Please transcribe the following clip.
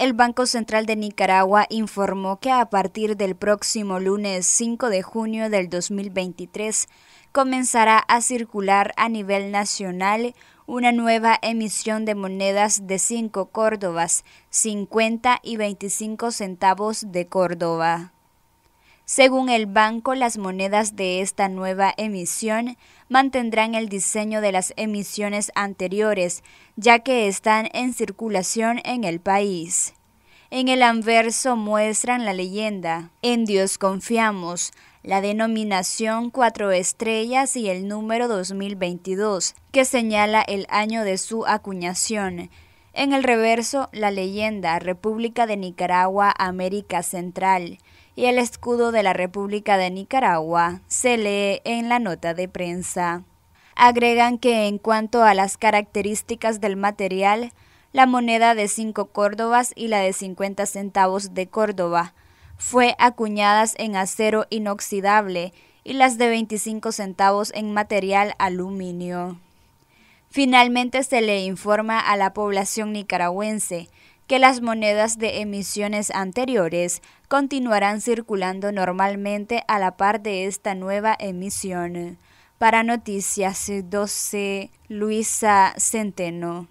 El Banco Central de Nicaragua informó que a partir del próximo lunes 5 de junio del 2023 comenzará a circular a nivel nacional una nueva emisión de monedas de 5 Córdobas, 50 y 25 centavos de Córdoba. Según el banco, las monedas de esta nueva emisión mantendrán el diseño de las emisiones anteriores, ya que están en circulación en el país. En el anverso muestran la leyenda, en Dios confiamos, la denominación cuatro estrellas y el número 2022, que señala el año de su acuñación. En el reverso, la leyenda República de Nicaragua, América Central y el escudo de la República de Nicaragua se lee en la nota de prensa. Agregan que en cuanto a las características del material, la moneda de 5 Córdobas y la de 50 centavos de Córdoba fue acuñadas en acero inoxidable y las de 25 centavos en material aluminio. Finalmente se le informa a la población nicaragüense que las monedas de emisiones anteriores continuarán circulando normalmente a la par de esta nueva emisión. Para Noticias 12, Luisa Centeno.